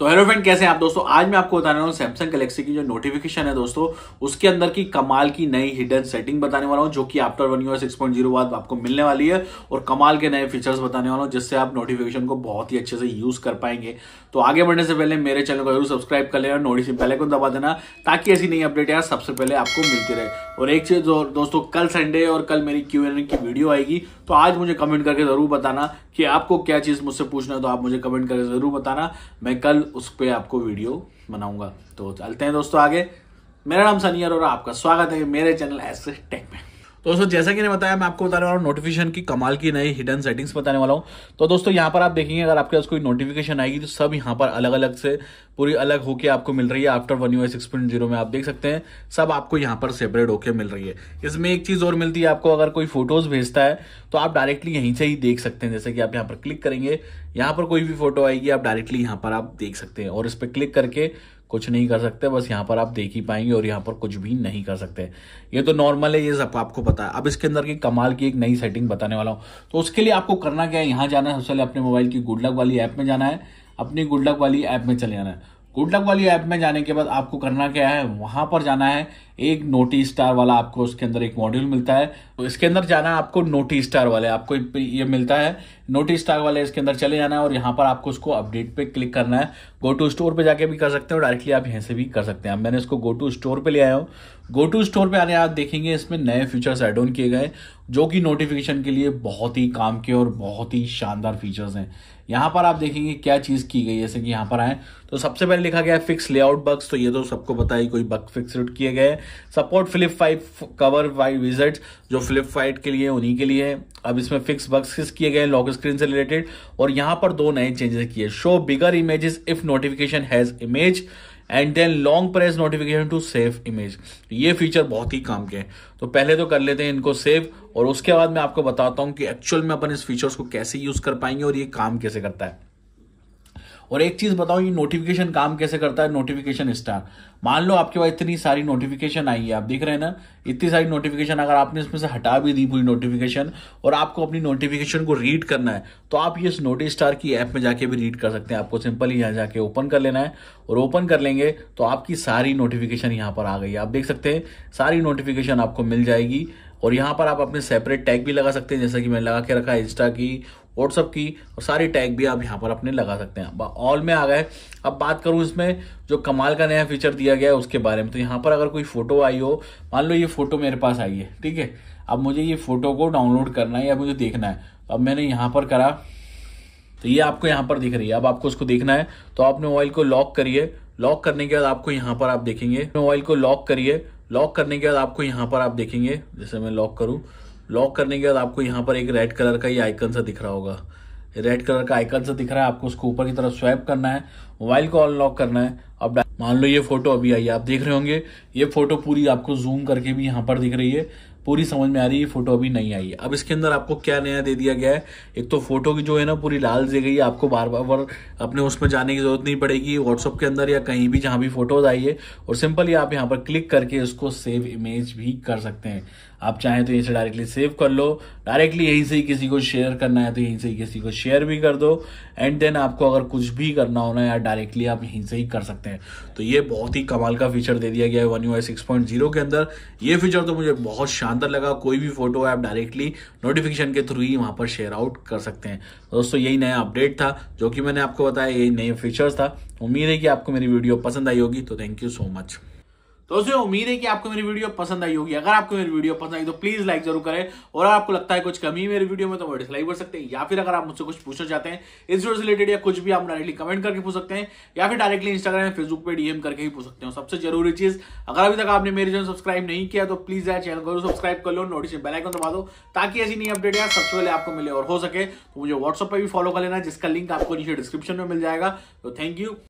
तो hello friend कैसे हैं आप दोस्तों आज मैं आपको बताने वाला हूँ सैमसंग गलेक्सी की जो नोटिफिकेशन है दोस्तों उसके अंदर की कमाल की नई हिडन सेटिंग बताने वाला हूँ जो कि after one year six point zero बाद आपको मिलने वाली है और कमाल के नए फीचर्स बताने वाला हूँ जिससे आप नोटिफिकेशन को बहुत ही अच्छे से यूज कर पाएंगे तो आगे बढ़ने से पहले मेरे चैनल को जरूर सब्सक्राइब कर लेना नोटिस पहले को दबा देना ताकि ऐसी नई अपडेट यार सबसे पहले आपको मिलती रहे और एक चीज दोस्तों कल संडे और कल मेरी क्यू एन की वीडियो आएगी तो आज मुझे कमेंट करके जरूर बताना कि आपको क्या चीज मुझसे पूछना है तो आप मुझे कमेंट करके जरूर बताना मैं कल उस पर आपको वीडियो बनाऊंगा तो चलते हैं दोस्तों आगे मेरा नाम सनियर और आपका स्वागत है मेरे चैनल एस टेक में तो दोस्तों जैसा कि मैंने बताया मैं आपको बताने वाला हूँ नोटिफिकेशन की कमाल की नई हिडन सेटिंग्स बताने वाला हूँ तो दोस्तों यहाँ पर आप देखेंगे अगर आपके पास कोई नोटिफिकेशन आएगी तो सब यहाँ पर अलग अलग से पूरी अलग होकर आपको मिल रही है after one U S zero में आप देख सकते हैं सब आपको यहाँ पर सेपरेट होकर मिल रही है इसमें एक चीज़ और मिलती है आपको अगर कोई फोटोज भेजता है तो आप डायरेक्टली यहीं से ही देख सकते हैं जैसे कि आप यहाँ पर क्लिक करेंगे यहाँ पर कोई भी फोटो आएगी आप डायरेक्टली यहाँ पर आप देख सकते हैं और इस पर क्लिक करके कुछ नहीं कर सकते बस यहाँ पर आप देख ही पाएंगे और यहाँ पर कुछ भी नहीं कर सकते ये तो नॉर्मल है ये सब आपको पता है अब इसके अंदर की कमाल की एक नई सेटिंग बताने वाला हूँ तो उसके लिए आपको करना क्या है यहाँ जाना है सबसे पहले अपने मोबाइल की गुडलक वाली ऐप में जाना है अपनी गुडलक वाली ऐप में चले जाना है गुडलक वाली ऐप में जाने के बाद आपको करना क्या है वहां पर जाना है एक नोटी स्टार वाला आपको उसके अंदर एक मॉड्यूल मिलता है तो इसके अंदर जाना आपको नोटी स्टार वाले आपको ये मिलता है नोटी स्टार वाले इसके अंदर चले जाना है और यहाँ पर आपको उसको अपडेट पे क्लिक करना है गो टू स्टोर पे जाके भी कर सकते हैं डायरेक्टली आप यहाँ से भी कर सकते हैं मैंने इसको गो टू स्टोर पे ले आया हूँ गो टू स्टोर पे आने आप देखेंगे इसमें नए फीचर्स एड ऑन किए गए जो कि नोटिफिकेशन के लिए बहुत ही काम के और बहुत ही शानदार फीचर्स हैं यहाँ पर आप देखेंगे क्या चीज़ की गई जैसे कि यहाँ पर आए तो सबसे पहले लिखा गया है फिक्स लेआउट बग्स तो ये तो सबको पता ही कोई बग फिक्स किए गए support flip five cover wide विजर्ट जो फ्लिप फाइट के लिए उन्हीं के लिए है अब इसमें फिक्स बक्सेस किए गए लॉक स्क्रीन से रिलेटेड और यहाँ पर दो नए चेंजेस किए show bigger images if notification has image and then long press notification to save image ये फीचर बहुत ही काम के हैं तो पहले तो कर लेते हैं इनको सेव और उसके बाद मैं आपको बताता हूँ कि एक्चुअल में अपन इस फीचर्स को कैसे यूज कर पाएंगे और ये काम कैसे करता है और एक चीज बताऊं ये नोटिफिकेशन काम कैसे करता है नोटिफिकेशन स्टार मान लो आपके पास इतनी सारी नोटिफिकेशन आई है आप देख रहे हैं ना इतनी सारी नोटिफिकेशन अगर आपने इसमें से हटा भी दी पूरी नोटिफिकेशन और आपको अपनी नोटिफिकेशन को रीड करना है तो आप ये इस नोटिस स्टार की ऐप में जाके भी रीड कर सकते हैं आपको सिंपल यहाँ जाके ओपन कर लेना है और ओपन कर लेंगे तो आपकी सारी नोटिफिकेशन यहाँ पर आ गई आप देख सकते हैं सारी नोटिफिकेशन आपको मिल जाएगी और यहाँ पर आप अपने सेपरेट टैग भी लगा सकते हैं जैसा कि मैंने लगा के रखा है इंस्टा की व्हाट्सअप की और सारी टैग भी आप यहाँ पर अपने लगा सकते हैं ऑल में आ गए अब बात करूँ इसमें जो कमाल का नया फीचर दिया गया है उसके बारे में तो यहाँ पर अगर कोई फोटो आई हो मान लो ये फोटो मेरे पास आई है ठीक है अब मुझे ये फोटो को डाउनलोड करना है या मुझे देखना है तो अब मैंने यहाँ पर करा तो ये आपको यहाँ पर दिख रही है अब आपको उसको देखना है तो आप मोबाइल को लॉक करिए लॉक करने के बाद आपको यहाँ पर आप देखेंगे मोबाइल को लॉक करिए लॉक करने के बाद आपको यहाँ पर आप देखेंगे जैसे मैं लॉक करूँ लॉक करने के बाद आपको यहाँ पर एक रेड कलर का ये आइकन सा दिख रहा होगा रेड कलर का आइकन सा दिख रहा है आपको उसको ऊपर की तरफ स्वैप करना है मोबाइल को अनलॉक करना है अब मान लो ये फोटो अभी आई आप देख रहे होंगे ये फोटो पूरी आपको जूम करके भी यहाँ पर दिख रही है पूरी समझ में आ रही है फोटो अभी नहीं आई है अब इसके अंदर आपको क्या नया दे दिया गया है एक तो फोटो की जो है ना पूरी लाल दी गई है आपको बार बार अपने उसमें जाने की जरूरत नहीं पड़ेगी व्हाट्सअप के अंदर या कहीं भी जहां भी फोटोज आई है और सिंपली आप यहाँ पर क्लिक करके इसको सेव इमेज भी कर सकते हैं आप चाहें तो यहीं से डायरेक्टली सेव कर लो डायरेक्टली यहीं से ही किसी को शेयर करना है तो यहीं से ही किसी को शेयर भी कर दो एंड देन आपको अगर कुछ भी करना होना या डायरेक्टली आप यहीं से ही कर सकते हैं तो ये बहुत ही कमाल का फीचर दे दिया गया है one U six point zero के अंदर ये फीचर तो मुझे बहुत शांत अंदर लगा कोई भी फोटो आप डायरेक्टली नोटिफिकेशन के थ्रू ही वहाँ पर शेयर आउट कर सकते हैं दोस्तों यही नया अपडेट था जो कि मैंने आपको बताया यही नए फीचर्स था उम्मीद है कि आपको मेरी वीडियो पसंद आई होगी तो थैंक यू सो मच दोस्तों उम्मीद है कि आपको मेरी वीडियो पसंद आई होगी अगर आपको मेरी वीडियो पसंद आई तो प्लीज लाइक जरूर करें और अगर आपको लगता है कुछ कमी मेरी वीडियो में तो वो डिसलाइक कर सकते हैं या फिर अगर आप मुझसे कुछ पूछना चाहते हैं इस वीडियो से रिलेटेड या कुछ भी आप डायरेक्टली कमेंट करके पूछ सकते हैं या फिर डायरेक्टली इंस्टाग्राम फेसबुक पर डीएम करके ही पूछ सकते हैं सबसे जरूरी चीज अगर अभी तक आपने मेरे चैनल सब्सक्राइब नहीं किया तो प्लीज यार चैनल को सब्सक्राइब कर लो नोटिफिकेशन बेलाइकन दबा दो ताकि ऐसी नई अपडेट यार सबसे पहले आपको मिले और हो सके तो मुझे व्हाट्सअप पर भी फॉलो कर लेना जिसका लिंक आपको नीचे डिस्क्रिप्शन में मिल जाएगा तो थैंक यू